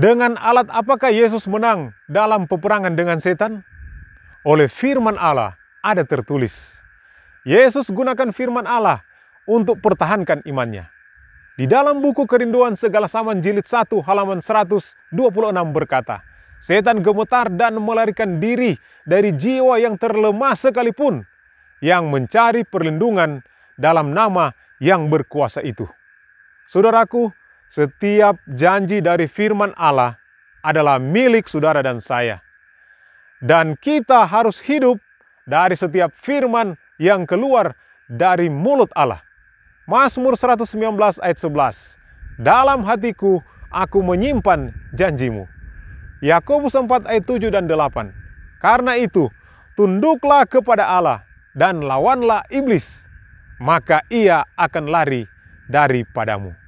Dengan alat apakah Yesus menang dalam peperangan dengan setan? Oleh firman Allah ada tertulis. Yesus gunakan firman Allah untuk pertahankan imannya. Di dalam buku Kerinduan Segala Saman Jilid 1 halaman 126 berkata, Setan gemetar dan melarikan diri dari jiwa yang terlemah sekalipun yang mencari perlindungan dalam nama yang berkuasa itu. Saudaraku, setiap janji dari firman Allah adalah milik saudara dan saya. Dan kita harus hidup dari setiap firman yang keluar dari mulut Allah. Mazmur 119 ayat 11. Dalam hatiku aku menyimpan janjimu. Yakobus 4 ayat 7 dan 8. Karena itu, tunduklah kepada Allah dan lawanlah iblis, maka ia akan lari daripadamu.